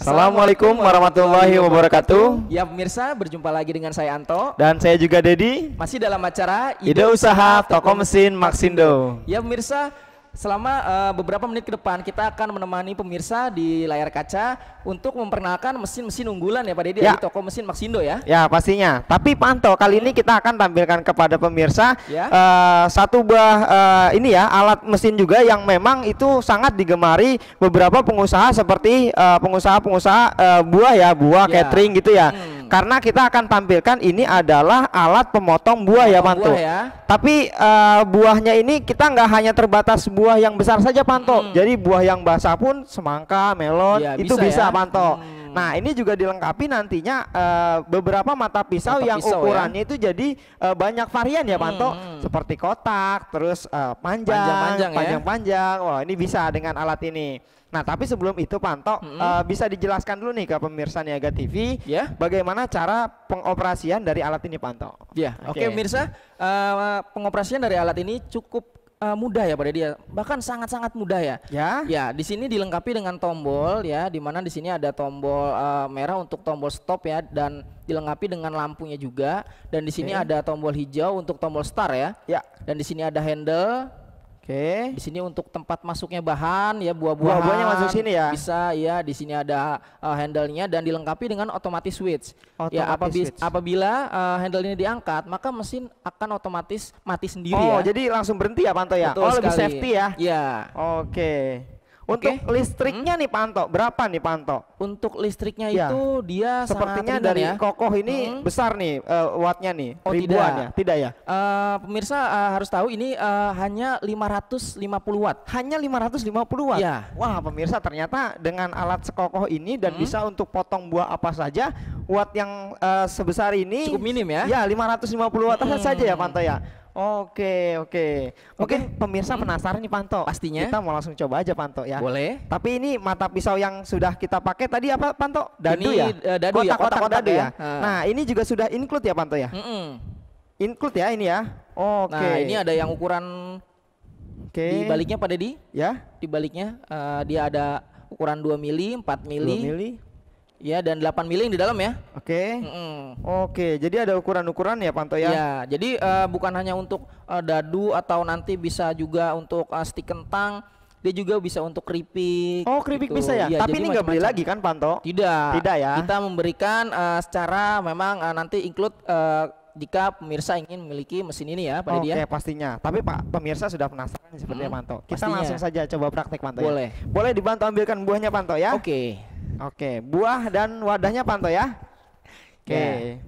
Assalamualaikum warahmatullahi wabarakatuh. Ya pemirsa, berjumpa lagi dengan saya Anto dan saya juga Dedi. Masih dalam acara Ide, Ide Usaha Toko Mesin Maxindo. Ya pemirsa, selama uh, beberapa menit ke depan kita akan menemani pemirsa di layar kaca untuk memperkenalkan mesin-mesin unggulan ya Pak Deddy ya. dari toko mesin Maxindo ya. Ya pastinya. Tapi pantau kali ini kita akan tampilkan kepada pemirsa ya. uh, satu buah uh, ini ya alat mesin juga yang memang itu sangat digemari beberapa pengusaha seperti pengusaha-pengusaha uh, buah ya buah ya. catering gitu ya. Hmm karena kita akan tampilkan ini adalah alat pemotong buah ya, pemotong ya Panto. Buah ya. Tapi uh, buahnya ini kita nggak hanya terbatas buah yang besar saja Panto. Hmm. Jadi buah yang basah pun semangka, melon ya, itu bisa, bisa ya. Panto. Hmm. Hmm. Nah ini juga dilengkapi nantinya uh, beberapa mata pisau mata yang pisau ya. ukurannya ya? itu jadi uh, banyak varian ya Panto, hmm. hmm. seperti kotak, terus uh, panjang, panjang-panjang, ya. panjang Wah ini bisa dengan alat ini. Nah, tapi sebelum itu Panto -hmm. uh, bisa dijelaskan dulu nih ke pemirsa Niaga TV yeah. bagaimana cara pengoperasian dari alat ini Panto. Ya. Yeah. Oke, okay. okay, pemirsa, uh, pengoperasian dari alat ini cukup uh, mudah ya pada dia bahkan sangat-sangat mudah ya ya ya di sini dilengkapi dengan tombol ya di mana di sini ada tombol uh, merah untuk tombol stop ya dan dilengkapi dengan lampunya juga dan di sini okay. ada tombol hijau untuk tombol start ya ya dan di sini ada handle Oke. Di sini untuk tempat masuknya bahan ya buah-buahan. Buah-buahnya masuk sini ya. Bisa ya di sini ada uh, handle-nya dan dilengkapi dengan otomatis switch. Ya, otomatis ya apabila, switch. apabila uh, eh, handle ini diangkat maka mesin akan otomatis mati sendiri oh, ya. Oh, jadi langsung berhenti ya Panto ya. Betul oh, sekali. lebih safety ya. Iya. Oke. Untuk okay. listriknya hmm. nih Panto, berapa nih Panto? Untuk listriknya ya. itu dia sepertinya dari ya. kokoh ini hmm. besar nih uh, wattnya nih, oh, ribuan tidak. ya, tidak ya? Uh, pemirsa uh, harus tahu ini uh, hanya 550 watt. Hanya 550 watt. Ya. Wah, pemirsa ternyata dengan alat sekokoh ini dan hmm. bisa untuk potong buah apa saja, watt yang uh, sebesar ini cukup minim ya. Ya, 550 watt hmm. saja ya Panto ya. Oke, oke. Mungkin pemirsa penasaran nih Panto. Pastinya. Kita mau langsung coba aja Panto ya. Boleh. Tapi ini mata pisau yang sudah kita pakai tadi apa Panto? Dadu ini, ya? Uh, dadu kotak, ya, kotak, kotak, kotak dadu ya. ya. Nah, ini juga sudah include ya Panto ya? Mm -mm. Include ya ini ya. Oke. Okay. Nah, ini ada yang ukuran Oke. Okay. Di baliknya Pak di? Ya. Di baliknya uh, dia ada ukuran 2 mili, 4 mili, 2 mili, Ya dan 8 mili di dalam ya. Oke. Okay. Mm Oke, okay, jadi ada ukuran-ukuran ya Panto ya. Ya. jadi uh, bukan hanya untuk uh, dadu atau nanti bisa juga untuk uh, eh, stik kentang, dia juga bisa untuk keripik. Oh, keripik gitu. bisa ya. ya Tapi ini nggak beli lagi kan Panto? Tidak. Tidak ya. Kita memberikan uh, secara memang uh, nanti include uh, jika pemirsa ingin memiliki mesin ini ya pada Oke, dia. Ya. Oke, pastinya. Tapi Pak, pemirsa sudah penasaran seperti hmm, Panto. Kita pastinya. langsung saja coba praktek Panto ya. Boleh. Ya. Boleh dibantu ambilkan buahnya Panto ya. Oke. Okay. Oke, buah dan wadahnya pantau ya. Oke. Yeah.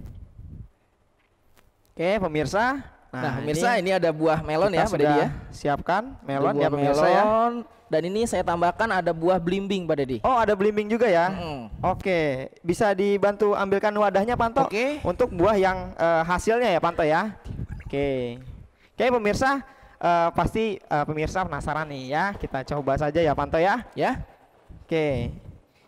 Oke, pemirsa. Nah, nah pemirsa ini, ini ada buah melon ya pada ya. Siapkan melon ya pemirsa ya. Dan ini saya tambahkan ada buah belimbing pada dia. Oh, ada belimbing juga ya. Mm. Oke, bisa dibantu ambilkan wadahnya Panto. Oke. Untuk buah yang uh, hasilnya ya Panto ya. Oke. Oke pemirsa, uh, pasti uh, pemirsa penasaran nih ya. Kita coba saja ya Panto ya. Ya. Oke.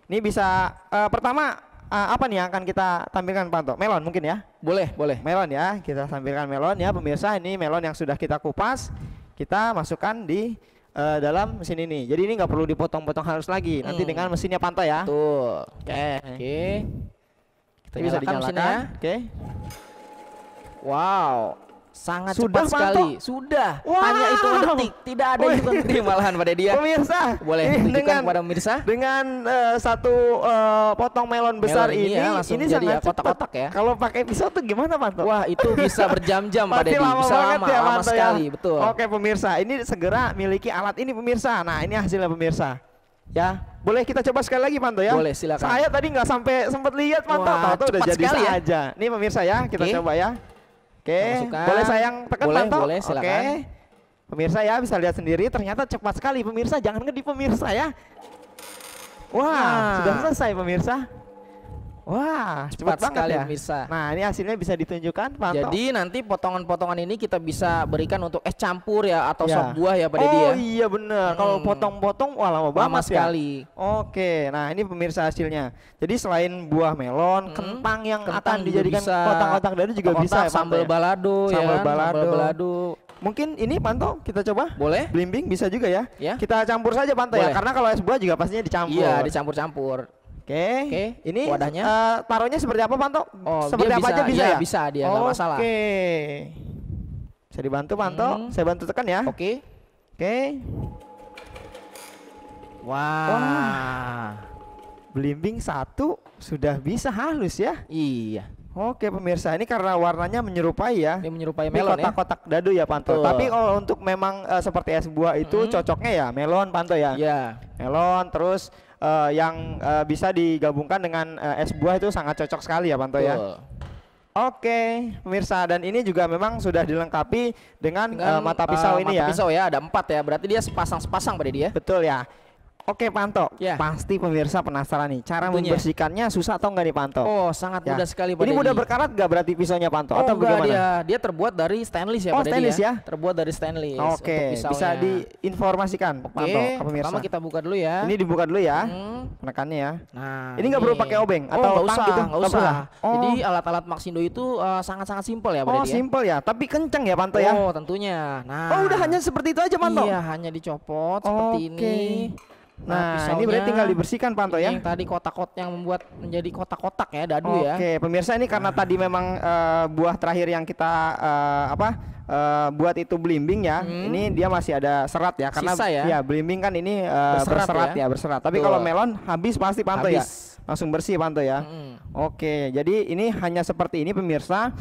Ini bisa uh, pertama uh, apa nih yang akan kita tampilkan Panto? Melon mungkin ya? Boleh, boleh. Melon ya, kita tampilkan melon ya pemirsa. Ini melon yang sudah kita kupas, kita masukkan di uh, dalam mesin ini. Jadi ini nggak perlu dipotong-potong halus lagi. Nanti hmm. dengan mesinnya Panto ya. Tuh. Oke. Kita bisa dinyalakan. Ya. Oke. Okay. Wow sangat sudah cepat mantap. Sudah. Wow. Hanya itu detik, tidak ada yang detik malahan pada dia. Pemirsa, boleh dengan, pada pemirsa. Dengan uh, satu uh, potong melon besar melon ini, ya, ini jadi sangat ya, kotak-kotak ya. Kalau pakai pisau tuh gimana, mantap Wah, itu bisa berjam-jam pada dia. bisa lama, ya, lama ya? sekali, betul. Oke, pemirsa, ini segera miliki alat ini pemirsa. Nah, ini hasilnya pemirsa. Ya, boleh kita coba sekali lagi Panto ya? Boleh, silakan. Saya tadi nggak sampai sempat lihat Panto, Wah, tahu udah jadi sekali, ya. saja. Ya? Nih pemirsa ya, kita okay. coba ya. Oke, okay. boleh sayang tekan boleh, pantau. Boleh, silakan. Oke. Pemirsa ya bisa lihat sendiri ternyata cepat sekali pemirsa jangan ngedi pemirsa ya. Wah, nah. sudah selesai pemirsa. Wah, cepat, banget sekali ya. bisa. Nah, ini hasilnya bisa ditunjukkan, Pak Jadi nanti potongan-potongan ini kita bisa berikan untuk es eh, campur ya atau yeah. sop buah ya pada Deddy oh, ya. iya benar. Hmm. Kalau potong-potong wah lama banget lama ya. sekali. Ya. Oke, nah ini pemirsa hasilnya. Jadi selain buah melon, hmm. kentang yang kentang akan dijadikan potong-potong dadu juga bisa ya, sambal ya? balado ya. Sambal balado. Sambal balado. Mungkin ini Panto kita coba? Boleh. Blimbing bisa juga ya. ya. Kita campur saja Panto ya? Boleh. ya karena kalau es buah juga pastinya dicampur. Iya, dicampur-campur. Oke. Ini wadahnya uh, taruhnya seperti apa, Panto? Oh, seperti apa bisa, aja bisa ya? ya? Bisa dia, enggak masalah. Oke. Okay. Bisa dibantu, Panto? Hmm. Saya bantu tekan ya. Oke. Oke. Wah. Wow. Belimbing satu sudah bisa halus ya? Iya. Oke pemirsa, ini karena warnanya menyerupai ya. Ini menyerupai melon kotak -kotak ya. kotak-kotak dadu ya Panto. Tapi kalau untuk memang uh, seperti es buah itu mm -hmm. cocoknya ya melon Panto ya. Iya. Yeah. Melon terus uh, yang uh, bisa digabungkan dengan uh, es buah itu sangat cocok sekali ya Panto ya. Oke, pemirsa dan ini juga memang sudah dilengkapi dengan, dengan uh, mata pisau uh, ini mata ya. Mata pisau ya, ada empat ya. Berarti dia sepasang sepasang berarti dia. Betul ya. Oke Panto, ya. pasti pemirsa penasaran nih cara Tentunya. membersihkannya susah atau enggak nih Panto? Oh sangat ya. mudah sekali. Pak ini mudah berkarat gak berarti pisaunya Panto oh, atau enggak, bagaimana? Dia, dia terbuat dari stainless ya. Oh stainless ya? ya? Terbuat dari stainless. Oke. Bisa diinformasikan Oke, Panto ke pemirsa. Pertama kita buka dulu ya. Ini dibuka dulu ya. Hmm. Penekannya ya. Nah. Ini nggak perlu pakai obeng atau oh, tang usah, gitu? Nggak usah. oh. Jadi alat-alat Maxindo itu eh, sangat-sangat uh, sangat -sangat simpel ya. Oh ya? simpel ya. Tapi kencang ya Panto ya. Oh tentunya. Nah. Oh udah hanya seperti itu aja Panto. Iya hanya dicopot seperti ini. Nah, nah ini berarti tinggal dibersihkan Panto ya. Yang tadi kotak-kotak yang membuat menjadi kotak-kotak ya dadu Oke, ya. Oke, pemirsa ini karena nah. tadi memang uh, buah terakhir yang kita uh, apa? Uh, buat itu belimbing ya. Hmm. Ini dia masih ada serat ya karena Sisa ya. ya belimbing kan ini uh, berserat, berserat ya. ya, berserat. Tapi kalau melon habis pasti Panto ya? habis. ya. Langsung bersih Panto ya. Hmm. Oke, jadi ini hanya seperti ini pemirsa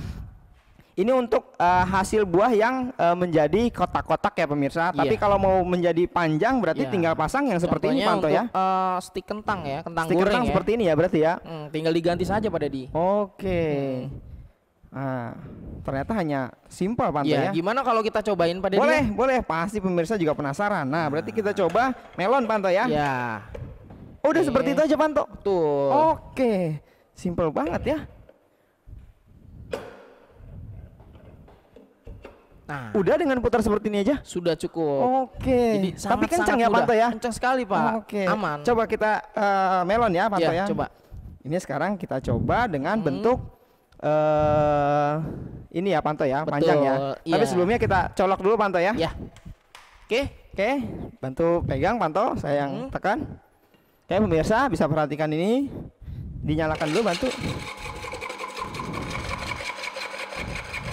ini untuk uh, hasil buah yang uh, menjadi kotak-kotak ya pemirsa. Yeah. Tapi kalau mau menjadi panjang berarti yeah. tinggal pasang yang seperti Contohnya ini Panto ya. Uh, eh, stik kentang ya, kentang stik goreng kentang ya. seperti ini ya berarti ya. Hmm, tinggal diganti saja pada di. Oke. Okay. Hmm. Nah, ternyata hanya simpel Panto ya, ya. Gimana kalau kita cobain pada boleh, dia? Ya? Boleh, boleh. Pasti pemirsa juga penasaran. Nah, berarti kita nah. coba melon panto ya. Ya. Udah Oke. seperti iya. itu aja panto. Tuh. Oke. Simpel banget ya. Nah, udah dengan putar seperti ini aja? Sudah cukup. Oke. Okay. Tapi kencang ya Panto ya? Kencang sekali, Pak. Oke. Okay. Aman. Coba kita uh, melon ya Panto ya, ya. coba. Ini sekarang kita coba dengan hmm. bentuk uh, ini ya Panto ya, Betul, panjang ya. Iya. Tapi sebelumnya kita colok dulu Panto ya. Ya. Oke. Okay. Oke, okay. bantu pegang Panto, saya yang hmm. tekan. Oke, okay, pemirsa bisa perhatikan ini. Dinyalakan dulu bantu.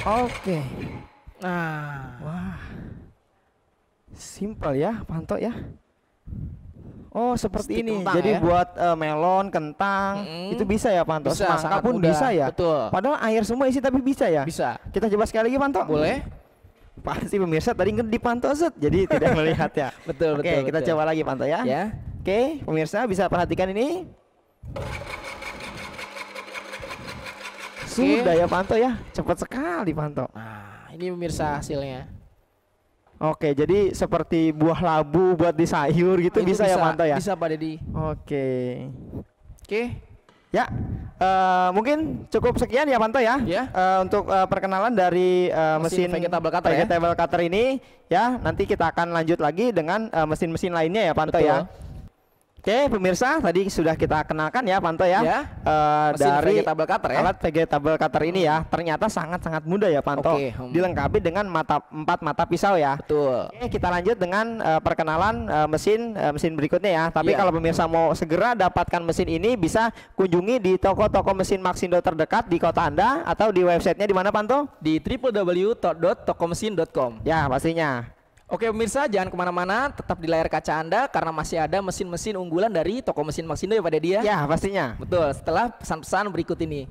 Oke. Okay. Nah. Wah. Simpel ya, Panto ya. Oh, seperti Stik ini. Jadi ya? buat uh, melon, kentang, mm-hmm. itu bisa ya, Panto. Bisa, Semangka pun bisa ya. Betul. Padahal air semua isi tapi bisa ya. Bisa. Kita coba sekali lagi, Panto. Boleh. Pasti pemirsa tadi ngedi Panto set, jadi tidak melihat ya. betul, Oke, betul. Oke, kita betul. coba lagi, Panto ya. Ya. Oke, pemirsa bisa perhatikan ini. Sudah ya Panto ya, cepat sekali Panto. Nah. Nah, ini pemirsa hasilnya. Oke, jadi seperti buah labu buat di sayur gitu bisa, bisa ya Manto ya? Bisa Pak Deddy. Oke. Oke. Ya, uh, mungkin cukup sekian ya Manto ya. Ya. Uh, untuk uh, perkenalan dari uh, mesin, mesin vegetable cutter, vegetable ya? cutter ini ya, nanti kita akan lanjut lagi dengan mesin-mesin uh, lainnya ya Manto ya? Betul. ya. Oke, pemirsa, tadi sudah kita kenalkan ya Panto ya. ya. Uh, Mesin dari vegetable cutter ya. Alat vegetable cutter ini ya, ternyata sangat-sangat mudah ya Panto. Okay. Hmm. Dilengkapi dengan mata empat mata pisau ya. Betul. Oke, kita lanjut dengan uh, perkenalan uh, mesin uh, mesin berikutnya ya. Tapi ya. kalau pemirsa mau segera dapatkan mesin ini bisa kunjungi di toko-toko mesin Maxindo terdekat di kota Anda atau di websitenya di mana Panto? Di www.tokomesin.com. Ya, pastinya. Oke pemirsa jangan kemana-mana tetap di layar kaca anda karena masih ada mesin-mesin unggulan dari toko mesin Maxindo ya pada ya? dia. Ya pastinya. Betul setelah pesan-pesan berikut ini.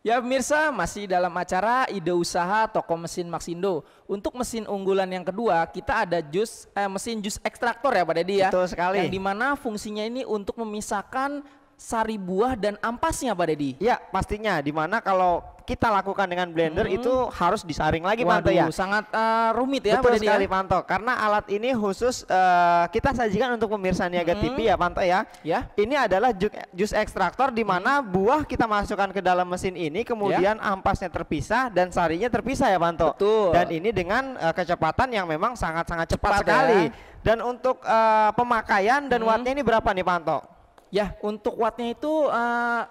Ya pemirsa masih dalam acara ide usaha toko mesin Maxindo. Untuk mesin unggulan yang kedua kita ada jus eh, mesin jus ekstraktor ya pada ya? dia. Betul sekali. Yang dimana fungsinya ini untuk memisahkan sari buah dan ampasnya Pak Deddy? Ya, pastinya dimana kalau kita lakukan dengan blender hmm. itu harus disaring lagi Waduh, Panto ya. sangat uh, rumit ya Betul Pak Dedi ya? sekali ya? Panto. Karena alat ini khusus uh, kita sajikan untuk pemirsa Niaga hmm. TV ya Panto ya. Ya. Ini adalah jus ekstraktor di mana hmm. buah kita masukkan ke dalam mesin ini kemudian ya. ampasnya terpisah dan sarinya terpisah ya Panto. Betul. Dan ini dengan uh, kecepatan yang memang sangat-sangat cepat, cepat sekali. Ya. Dan untuk uh, pemakaian dan hmm. wattnya ini berapa nih Panto? Ya, untuk wattnya itu uh,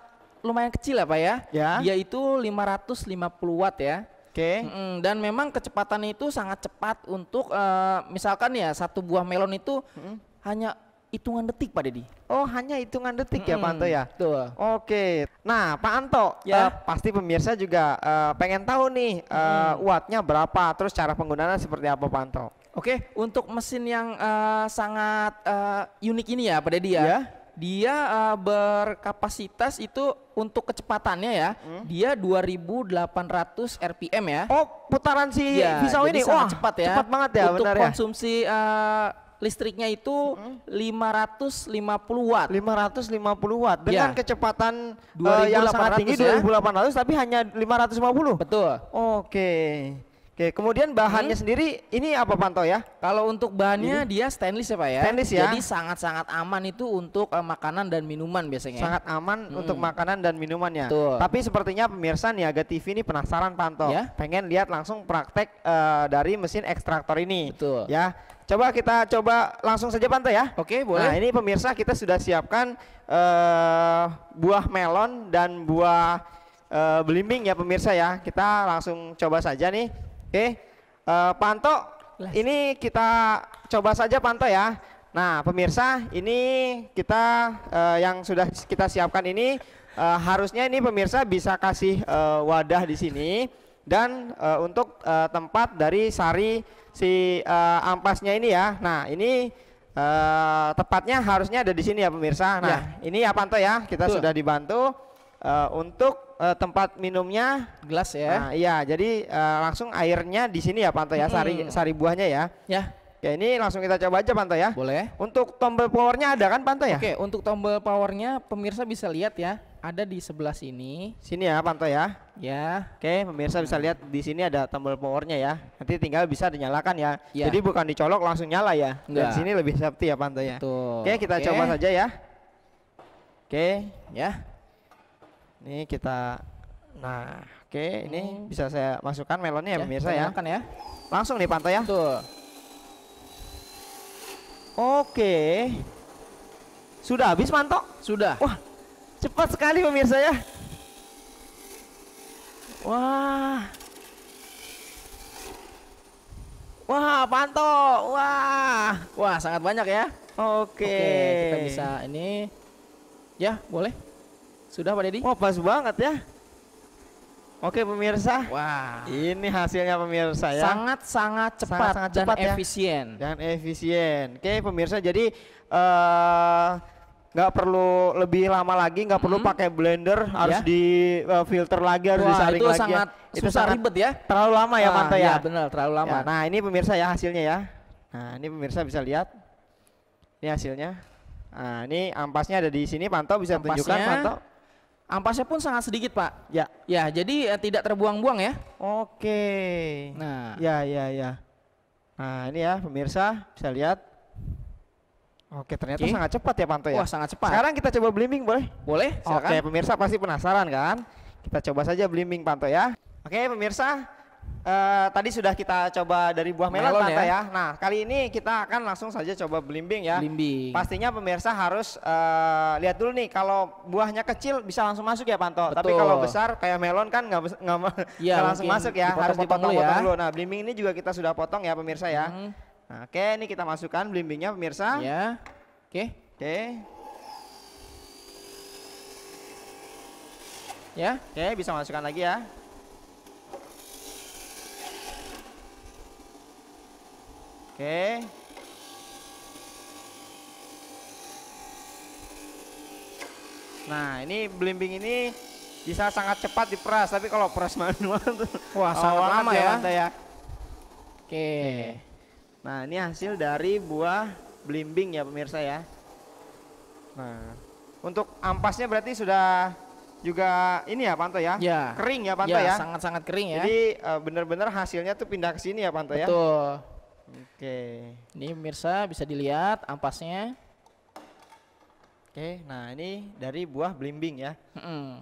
lumayan kecil ya Pak ya. Ya. Dia itu 550 watt ya. Oke. Okay. Mm dan memang kecepatan itu sangat cepat untuk uh, misalkan ya satu buah melon itu mm. hanya hitungan detik Pak Deddy. Oh, hanya hitungan detik mm -hmm. ya Pak Anto ya. Betul. Oke. Nah, Pak Anto, ya. uh, pasti pemirsa juga uh, pengen tahu nih uh, mm. wattnya berapa, terus cara penggunaannya seperti apa Pak Anto. Oke, okay, untuk mesin yang uh, sangat uh, unik ini ya Pak Deddy. ya. Yeah dia uh, berkapasitas itu untuk kecepatannya ya, hmm? dia 2800 rpm ya. Oh, putaran si ya, pisau ini wah cepat ya. Cepat banget ya untuk benar ya. konsumsi ya. Uh, listriknya itu hmm? 550 watt. 550 watt iya. dengan ya. kecepatan 2800 uh, eh, yang sangat tinggi ya? 2800 tapi hanya 550. Betul. Oke. Okay. Oke, kemudian bahannya hmm. sendiri ini apa Panto ya? Kalau untuk bahannya ini. dia stainless ya Pak ya. Stainless ya. Jadi sangat-sangat aman itu untuk uh, makanan dan minuman biasanya. Sangat aman hmm. untuk makanan dan minumannya. Tuh. Tapi sepertinya pemirsa nih agak TV ini penasaran Panto. Ya? Pengen lihat langsung praktek uh, dari mesin ekstraktor ini. Betul. Ya. Coba kita coba langsung saja Panto ya. Oke, boleh. Nah, ini pemirsa kita sudah siapkan uh, buah melon dan buah uh, belimbing ya pemirsa ya. Kita langsung coba saja nih. Oke, uh, eh, Panto, ini kita coba saja Panto ya. Nah, pemirsa, ini kita uh, yang sudah kita siapkan ini uh, harusnya ini pemirsa bisa kasih uh, wadah di sini dan uh, untuk uh, tempat dari sari si uh, ampasnya ini ya. Nah, ini uh, tepatnya harusnya ada di sini ya pemirsa. Nah, ya. ini ya, Panto ya, kita Tuh. sudah dibantu. Uh, untuk uh, tempat minumnya gelas ya. Nah, iya, jadi uh, langsung airnya di sini ya Panto ya, hmm. sari sari buahnya ya. Ya. Oke, ya, ini langsung kita coba aja Panto ya. Boleh. Untuk tombol powernya ada kan Panto ya? Oke, untuk tombol powernya pemirsa bisa lihat ya, ada di sebelah sini. Sini ya Panto ya. Ya. Oke, pemirsa bisa lihat di sini ada tombol powernya ya. Nanti tinggal bisa dinyalakan ya. ya. Jadi bukan dicolok langsung nyala ya. Enggak. Dan sini lebih safety ya Panto ya. Oke, kita Oke. coba saja ya. Oke, ya. Ini kita nah oke okay, hmm. ini bisa saya masukkan melonnya ya, ya pemirsa ya. ya. Langsung nih pantai ya. Tuh. Oke. Okay. Sudah habis mantok? Sudah. Wah. Cepat sekali pemirsa ya. Wah. Wah, panto. Wah. Wah, sangat banyak ya. Oke. Oke, kita bisa ini. Ya, boleh. Sudah Pak Deddy? Wah pas banget ya. Oke pemirsa. Wah. Ini hasilnya pemirsa ya. Sangat-sangat cepat, sangat, sangat cepat dan ya. efisien. Dan efisien. Oke pemirsa jadi eh, nggak uh, perlu lebih lama lagi, nggak -hmm. perlu pakai blender, harus ya. di uh, filter lagi, harus Wah, disaring itu lagi. Ya. Sangat ya. Itu sangat ribet ya. Terlalu lama ya Manta ya. Iya benar, terlalu lama. Ya, nah ini pemirsa ya hasilnya ya. Nah ini pemirsa bisa lihat. Ini hasilnya. Nah ini ampasnya ada di sini, pantau bisa ampasnya. tunjukkan pantau Ampasnya pun sangat sedikit, Pak. Ya. Ya, jadi ya, tidak terbuang-buang ya. Oke. Nah. Ya, ya, ya. Nah, ini ya pemirsa bisa lihat. Oke, ternyata Oke. sangat cepat ya Panto ya. Wah, sangat cepat. Sekarang kita coba blimbing boleh? Boleh, silakan. Oke, pemirsa pasti penasaran kan? Kita coba saja blimbing Panto ya. Oke, pemirsa, Uh, tadi sudah kita coba dari buah melon, melon Tante ya. ya. Nah, kali ini kita akan langsung saja coba belimbing ya. Belimbing. Pastinya pemirsa harus uh, lihat dulu nih kalau buahnya kecil bisa langsung masuk ya Panto. Betul. Tapi kalau besar kayak melon kan nggak ya, langsung masuk ya, dipotong, harus dipotong-potong dulu, ya. dulu. Nah, belimbing ini juga kita sudah potong ya pemirsa ya. Hmm. Nah, oke, ini kita masukkan belimbingnya pemirsa. Ya. Oke. Oke. Ya. Oke, bisa masukkan lagi ya. Oke. Nah, ini belimbing ini bisa sangat cepat diperas, tapi kalau peras manual tuh wah sangat lama ya. Ya. ya. Oke. Nah, ini hasil dari buah belimbing ya pemirsa ya. Nah, untuk ampasnya berarti sudah juga ini ya Panto ya? Ya. Kering ya Panto ya? ya? sangat-sangat kering ya. Jadi eh, benar-benar hasilnya tuh pindah ke sini ya Panto ya? Betul. Oke. Ini pemirsa bisa dilihat ampasnya. Oke, nah ini dari buah belimbing ya. Hmm.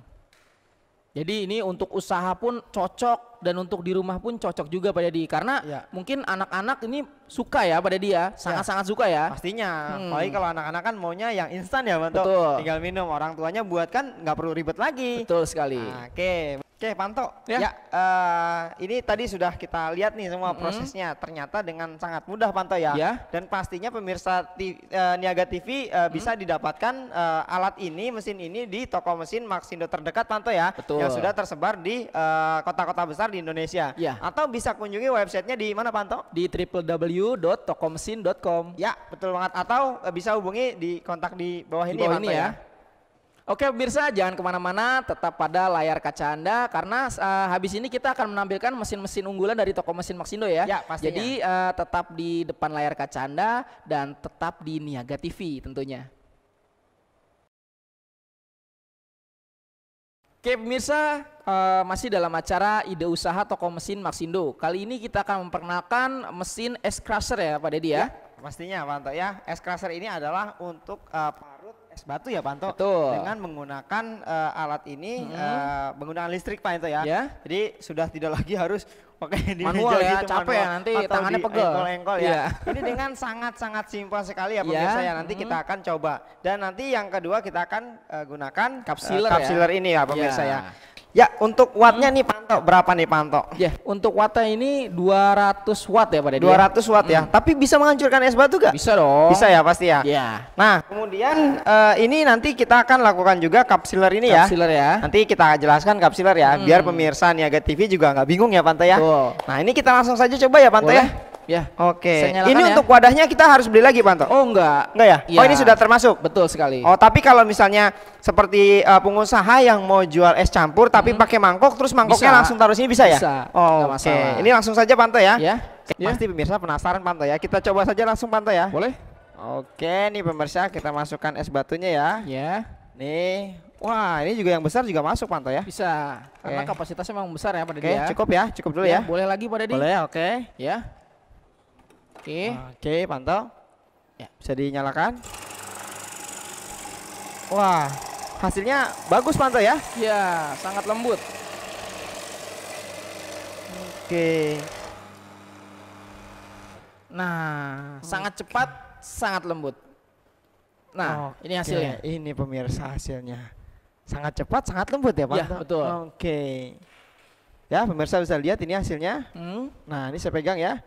Jadi ini untuk usaha pun cocok dan untuk di rumah pun cocok juga pada di karena ya. mungkin anak-anak ini suka ya pada ya. dia ya. sangat-sangat ya. suka ya pastinya hmm. apalagi kalau anak-anak kan maunya yang instan ya untuk tinggal minum orang tuanya buat kan nggak perlu ribet lagi betul sekali nah, oke okay. Oke, Panto. Ya, ya uh, ini tadi sudah kita lihat nih semua prosesnya. Hmm. Ternyata dengan sangat mudah, Panto ya. ya. Dan pastinya pemirsa TV, uh, eh, Niaga TV uh, eh, hmm. bisa didapatkan uh, alat ini, mesin ini di toko mesin Maxindo terdekat, Panto ya. Betul. Yang sudah tersebar di kota-kota uh, besar di Indonesia. Ya. Atau bisa kunjungi websitenya di mana, Panto? Di www.tokomesin.com. Ya, betul banget. Atau bisa hubungi di kontak di bawah di ini, bawah Panto ini ya. ya. Oke pemirsa jangan kemana-mana tetap pada layar kaca Anda karena uh, habis ini kita akan menampilkan mesin-mesin unggulan dari toko mesin Maxindo ya. ya Jadi uh, tetap di depan layar kaca Anda dan tetap di Niaga TV tentunya. Oke pemirsa uh, masih dalam acara ide usaha toko mesin Maxindo. Kali ini kita akan memperkenalkan mesin S Crusher ya Pak Deddy ya. ya pastinya Pak Anto ya. S Crusher ini adalah untuk uh, es batu ya Panto Betul. dengan menggunakan uh, alat ini hmm. uh, menggunakan listrik Pak itu ya. Yeah. Jadi sudah tidak lagi harus pakai di manual ya, gitu, capek ya, manual, ya nanti tangannya pegel. Engkol-engkol ya. Yeah. ini dengan sangat-sangat simpel sekali ya iya. pemirsa ya. Nanti hmm. kita akan coba dan nanti yang kedua kita akan uh, gunakan kapsiler, uh, ya. ini ya pemirsa yeah. ya. Ya, untuk wattnya hmm. nih pantau berapa nih pantau? Ya, untuk wattnya ini 200 watt ya pada ya? 200 dia. ratus watt ya? hmm. ya. Tapi bisa menghancurkan es batu gak? Bisa dong. Bisa ya pasti ya. Iya. Nah, kemudian uh, ini nanti kita akan lakukan juga kapsiler ini ya. Kapsiler ya. Nanti kita jelaskan kapsiler ya, hmm. biar pemirsa Niaga TV juga nggak bingung ya Pantai ya. Tuh. Nah, ini kita langsung saja coba ya Pantai ya. Boleh. ya. Ya. Oke. Okay. Ini ya. untuk wadahnya kita harus beli lagi, panto. Oh, enggak. Enggak ya? ya? Oh, ini sudah termasuk. Betul sekali. Oh, tapi kalau misalnya seperti uh, pengusaha yang mau jual es campur tapi hmm. pakai mangkok terus mangkoknya bisa. langsung taruh sini bisa ya? Bisa. Oh, oke. Okay. Ini langsung saja Panto ya. Ya. ya. Pasti pemirsa penasaran Panto ya. Kita coba saja langsung Panto ya. Boleh. Oke, nih pemirsa kita masukkan es batunya ya. Ya. Nih. Wah, ini juga yang besar juga masuk Panto ya? Bisa. Karena kapasitasnya memang besar ya pada okay, dia. Ya. cukup ya, cukup dulu ya. ya. Boleh lagi pada dia. Boleh, oke. Okay. Ya. Oke. Oke, pantau. Ya, bisa dinyalakan. Wah, hasilnya bagus pantau ya? Iya, sangat lembut. Oke. Nah, Oke. sangat cepat, sangat lembut. Nah, Oke. ini hasilnya. Ini pemirsa hasilnya. Sangat cepat, sangat lembut ya, Pak? Ya, betul. Oke. Ya, pemirsa bisa lihat ini hasilnya. Hmm. Nah, ini saya pegang ya.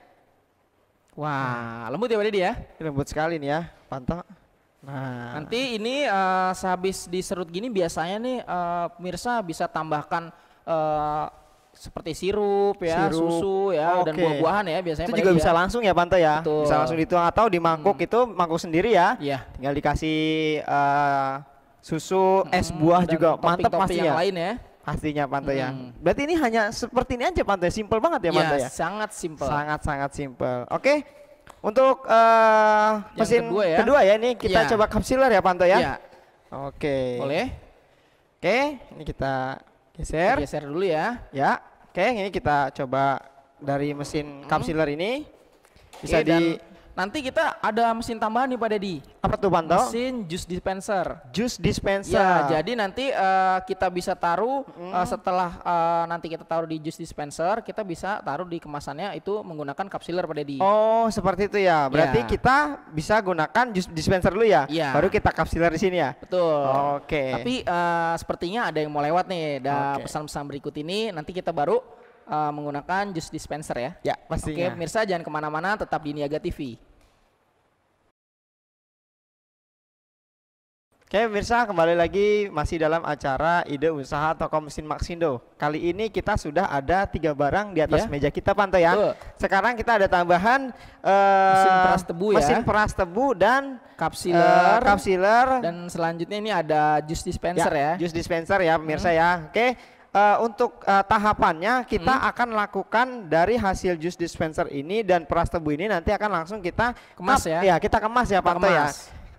Wah, nah. lembut ya Pak dia, ya? Lembut sekali nih ya, Panta. Nah, nanti ini uh, sehabis diserut gini biasanya nih uh, pemirsa bisa tambahkan uh, seperti sirup ya, sirup. susu ya, oh, dan okay. buah-buahan ya biasanya. Itu juga ya. bisa langsung ya Panto ya. Betul. Bisa langsung dituang atau di mangkuk hmm. itu mangkuk sendiri ya. Iya. Tinggal dikasih uh, susu, es hmm. buah hmm, juga mantap pasti yang ya. lain ya pastinya pantai ya. hmm. yang berarti ini hanya seperti ini aja pantai simple banget ya, iya, pantai ya sangat simple sangat sangat simple oke okay. untuk uh, mesin kedua ya. kedua ya ini kita ya. coba kapsiler ya pantai ya, ya. oke okay. boleh oke okay. ini kita geser geser dulu ya ya oke okay. ini kita coba dari mesin hmm. kapsiler hmm. ini bisa okay, di Nanti kita ada mesin tambahan nih Pak Dedi. Apa tuh Panto? Mesin jus dispenser. Jus dispenser. Ya, jadi nanti uh, kita bisa taruh hmm. uh, setelah uh, nanti kita taruh di jus dispenser, kita bisa taruh di kemasannya itu menggunakan kapsuler Pak Dedi. Oh, seperti itu ya. Berarti ya. kita bisa gunakan jus dispenser dulu ya, ya. Baru kita kapsuler di sini ya. Betul. Oke. Okay. Tapi uh, sepertinya ada yang mau lewat nih. Ada okay. pesan-pesan berikut ini nanti kita baru uh, menggunakan jus dispenser ya. Ya, pastinya. Oke, okay, pemirsa jangan kemana-mana, tetap di Niaga TV. Oke pemirsa kembali lagi masih dalam acara ide usaha toko mesin Maxindo Kali ini kita sudah ada tiga barang di atas yeah. meja kita Panto ya Uh. Sekarang kita ada tambahan uh, Mesin peras tebu mesin ya Mesin peras tebu dan Kapsiler uh, Kapsiler Dan selanjutnya ini ada jus dispenser ya, ya. Juice dispenser ya pemirsa hmm. ya Oke uh, untuk uh, tahapannya kita hmm. akan lakukan dari hasil jus dispenser ini dan peras tebu ini nanti akan langsung kita kemas ya. Ya, kita kemas ya Pak ya.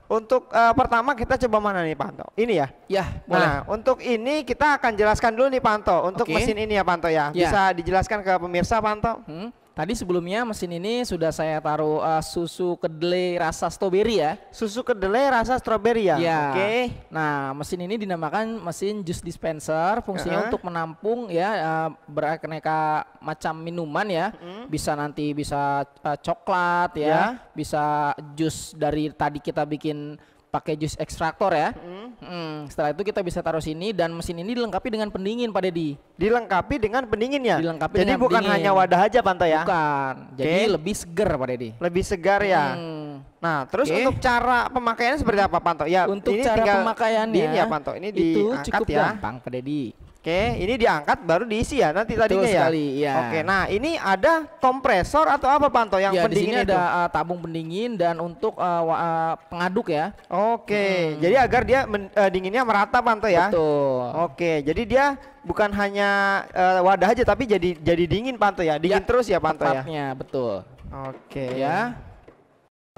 Untuk uh, pertama kita coba mana nih Panto? Ini ya? Ya, nah, boleh. Nah, untuk ini kita akan jelaskan dulu nih Panto. Untuk okay. mesin ini ya Panto ya. ya. Bisa dijelaskan ke pemirsa Panto? Hmm. Tadi sebelumnya mesin ini sudah saya taruh uh, susu kedelai rasa stroberi ya. Susu kedelai rasa stroberi ya. ya. Oke. Okay. Nah, mesin ini dinamakan mesin jus dispenser. Fungsinya uh -huh. untuk menampung ya uh, beraneka macam minuman ya. Uh Bisa nanti bisa uh, coklat ya, yeah. bisa jus dari tadi kita bikin pakai jus ekstraktor ya. Hmm. Hmm, setelah itu kita bisa taruh sini dan mesin ini dilengkapi dengan pendingin Pak Dedi. Dilengkapi dengan pendinginnya. Dilengkapi Jadi dengan bukan pendingin. hanya wadah aja panto ya. Bukan. Jadi lebih segar Pak Dedi. Lebih segar ya. Hmm. Nah, terus okay. untuk cara pemakaiannya seperti apa Panto? Ya, untuk ini cara pemakaiannya. Ini ya Panto, ini itu diangkat cukup ya. gampang Pak Dedi. Oke, okay, ini diangkat baru diisi ya nanti Betul tadinya ya? sekali, ya. ya. Oke, okay, nah ini ada kompresor atau apa Panto yang ya, pendingin di itu? ada eh, tabung pendingin dan untuk uh, uh, pengaduk ya. Oke, okay, hmm. jadi agar dia men, uh, dinginnya merata Panto ya. Betul. Oke, okay, jadi dia bukan hanya uh, wadah aja tapi jadi jadi dingin Panto ya, dingin ya, terus ya Panto ya. betul. Oke. Okay. Ya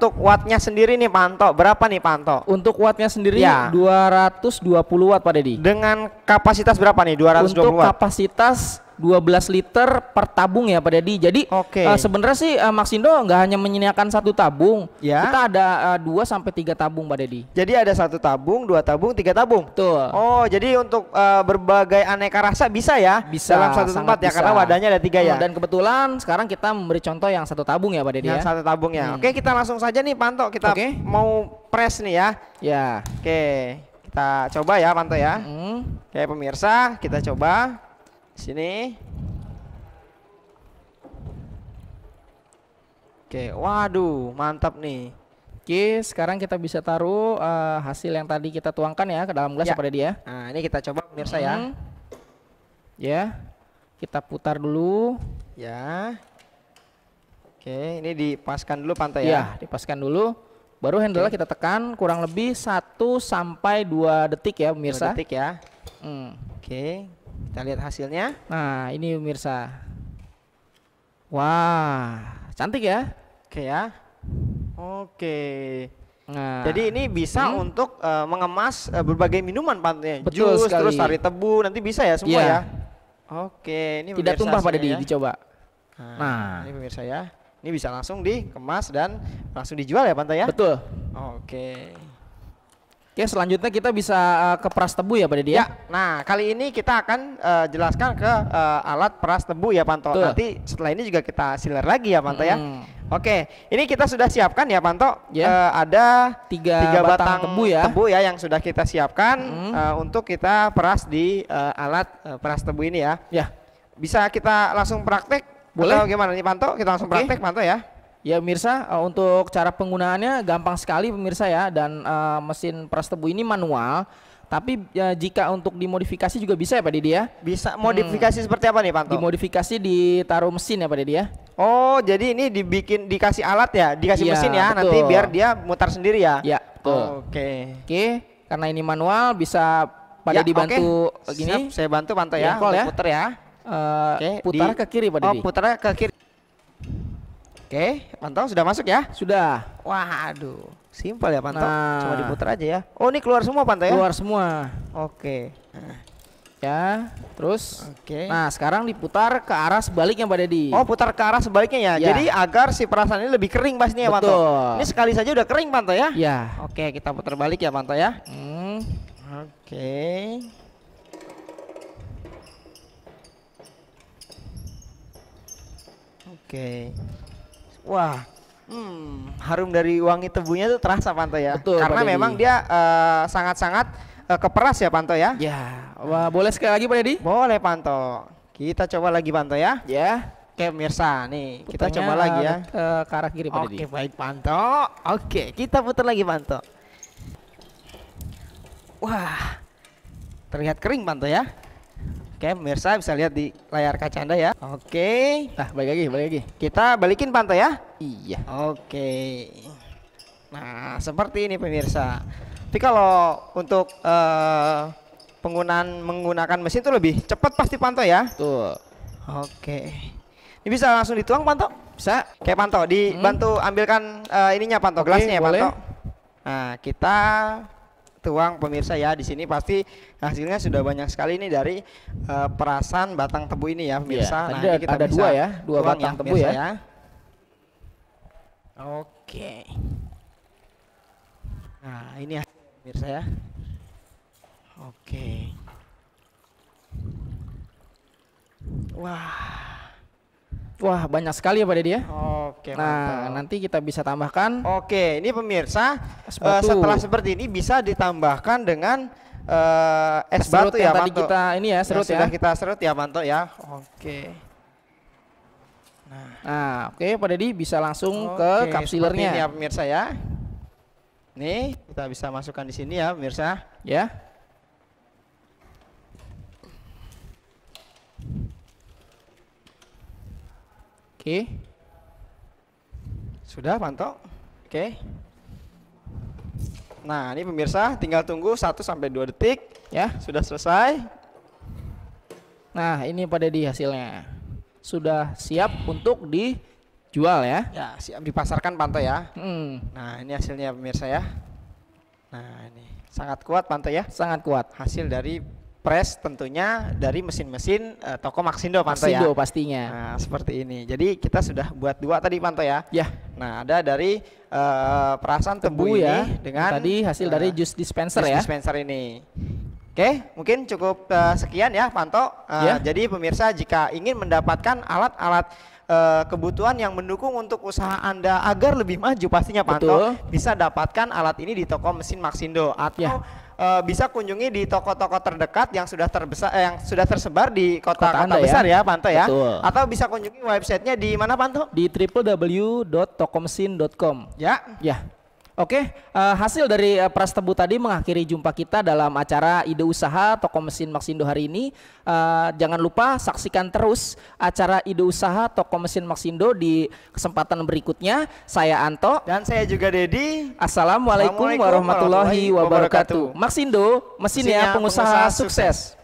untuk wattnya sendiri nih Panto, berapa nih Panto? Untuk wattnya sendiri ya. 220 watt Pak Deddy. Dengan kapasitas berapa nih 220 untuk watt? Untuk kapasitas 12 liter per tabung ya Pak Dedi. Jadi okay. uh, eh, sebenarnya sih uh, eh, Maxindo nggak hanya menyediakan satu tabung. Ya. Kita ada uh, eh, 2 sampai 3 tabung Pak Dedi. Jadi ada satu tabung, dua tabung, tiga tabung. Betul. Oh, jadi untuk uh, berbagai aneka rasa bisa ya? Bisa. Dalam satu tempat ya, bisa. ya karena wadahnya ada tiga ya. Oh, dan kebetulan sekarang kita memberi contoh yang satu tabung ya Pak Dedi yang ya? satu tabung ya. Hmm. Oke, kita langsung saja nih Panto. kita okay. mau press nih ya. Ya. Oke, kita coba ya Panto ya. Hmm. Oke, pemirsa, kita coba. Sini. Oke, waduh, mantap nih. Oke, sekarang kita bisa taruh uh, hasil yang tadi kita tuangkan ya ke dalam gelas ya. ya pada ya. dia. Nah, ini kita coba pemirsa ya. hmm. ya. Ya. Kita putar dulu. Ya. Oke, ini dipaskan dulu pantai ya. Ya, dipaskan dulu. Baru handle kita tekan kurang lebih 1 sampai 2 detik ya pemirsa. detik ya. Hmm. Oke. Kita lihat hasilnya. Nah, ini pemirsa. Wah, cantik ya? Oke ya. Oke. Nah. Jadi ini bisa hmm. untuk uh, mengemas uh, berbagai minuman pantunya. Jus, terus sari tebu, nanti bisa ya semua yeah. ya. Oke, ini tidak tumpah pada di, coba dicoba. Nah, nah, ini pemirsa ya. Ini bisa langsung dikemas dan langsung dijual ya pantai ya. Betul. Oke. Oke, selanjutnya kita bisa uh, ke peras tebu ya Pak Deddy. Ya? ya. Nah, kali ini kita akan uh, jelaskan ke uh, alat peras tebu ya Panto. Tuh. Nanti setelah ini juga kita siler lagi ya Panto ya. -hmm. ya. Oke, ini kita sudah siapkan ya Panto. Ya Uh, ada tiga, tiga batang, batang tebu ya. Tebu ya yang sudah kita siapkan -hmm. uh, untuk kita peras di uh, alat uh, peras tebu ini ya. Ya. Bisa kita langsung praktek? Boleh. Atau gimana nih Panto? Kita langsung okay. praktek Panto ya. Ya pemirsa, eh, untuk cara penggunaannya gampang sekali pemirsa ya dan uh, mesin peras tebu ini manual. Tapi ya, jika untuk dimodifikasi juga bisa ya Pak Didi ya? Bisa. Modifikasi hmm. seperti apa nih Pak? Dimodifikasi ditaruh mesin ya Pak Didi ya? Oh, jadi ini dibikin dikasih alat ya, dikasih ya, mesin ya betul. nanti biar dia mutar sendiri ya? Ya, Oke. Oh, Oke, okay. okay, karena ini manual bisa pada ya, dibantu okay. gini. Siap, saya bantu pantau ya, ya, ya. putar ya. Uh, okay, oh, putar ke kiri Pak Didi. Oh, putar ke kiri. Oke, pantau sudah masuk ya? Sudah. Wah, aduh. Simpel ya pantau. Nah. Cuma diputar aja ya. Oh, ini keluar semua pantau ya? Keluar semua. Oke. Nah. Ya, terus. Oke. Nah, sekarang diputar ke arah sebaliknya Pak Deddy. Oh, putar ke arah sebaliknya ya. ya. Jadi agar si perasaan ini lebih kering pastinya ya, Panto. Ini sekali saja udah kering Panto ya? Ya. Oke, kita putar balik ya Panto ya. Hmm. Oke. Oke wah hmm, harum dari wangi tebunya itu terasa Panto ya. Betul, Karena memang dia eh, sangat-sangat uh, keperas ya Panto ya. Ya, wah boleh sekali lagi Pak Deddy Boleh Panto. Kita coba lagi Panto ya. Ya. Oke mirsa nih Putanya kita coba lagi ya ke, ke arah kiri Pak Oke baik Panto. Oke kita putar lagi Panto. Wah terlihat kering Panto ya. Oke, pemirsa bisa lihat di layar kaca Anda ya. Oke. Nah, balik lagi, balik lagi. Kita balikin pantai ya. Iya. Oke. Nah, seperti ini pemirsa. Tapi kalau untuk uh, penggunaan menggunakan mesin itu lebih cepat pasti Panto ya. Tuh. Oke. Ini bisa langsung dituang Panto? Bisa. Kayak pantau hmm. dibantu hmm. ambilkan uh, ininya pantau gelasnya ya Panto. Nah, kita tuang pemirsa ya di sini pasti hasilnya sudah banyak sekali ini dari uh, perasan batang tebu ini ya pemirsa. Ya, Nah, ada, kita ada dua ya, dua batang ya, tebu ya. ya. Oke. Nah, ini ya pemirsa ya. Oke. Wah. Wah, banyak sekali ya pada ya. dia. Oke. Nah, nanti kita bisa tambahkan. Oke, ini pemirsa uh, setelah seperti ini bisa ditambahkan dengan uh, es serut batu yang ya, tadi kita ini ya serut ya, ya. Sudah kita serut ya, Manto ya. Oke. Nah, nah oke, okay, Pak Dedi bisa langsung oke, ke kapsilernya. Ini ya pemirsa ya. Nih, kita bisa masukkan di sini ya, pemirsa. Ya. Oke. Sudah pantau? Oke. Nah, ini pemirsa tinggal tunggu 1 sampai 2 detik ya, sudah selesai. Nah, ini pada di hasilnya. Sudah siap untuk dijual ya. Ya, siap dipasarkan pantau ya. Hmm. Nah, ini hasilnya pemirsa ya. Nah, ini sangat kuat pantau ya. Sangat kuat. Hasil dari press tentunya dari mesin-mesin uh, toko Maxindo Panto ya. Maxindo ya. pastinya. Nah, seperti ini. Jadi kita sudah buat dua tadi Panto ya. Ya. Nah, ada dari uh, perasan tebu, tebu ini ya dengan tadi hasil uh, dari eh, jus dispenser juice ya. dispenser ini. Oke, mungkin cukup uh, sekian ya Panto. Uh, ya. jadi pemirsa jika ingin mendapatkan alat-alat kebutuhan yang mendukung untuk usaha Anda agar lebih maju pastinya Panto Betul. bisa dapatkan alat ini di toko mesin Maxindo atau ya Eh, bisa kunjungi di toko-toko terdekat yang sudah terbesar eh, yang sudah tersebar di kota-kota kota ya. besar ya, ya Panto ya. Betul. Atau bisa kunjungi websitenya di mana Panto? Di www.tokomsin.com. Ya. Ya. Oke, uh, hasil dari uh, tebu tadi mengakhiri jumpa kita dalam acara Ide Usaha Toko Mesin Maksindo hari ini. Uh, jangan lupa saksikan terus acara Ide Usaha Toko Mesin Maksindo di kesempatan berikutnya. Saya Anto dan saya juga Dedi. Assalamualaikum, Assalamualaikum warahmatullahi, warahmatullahi wabarakatuh. wabarakatuh. Maksindo, mesinnya, mesinnya pengusaha, pengusaha sukses. sukses.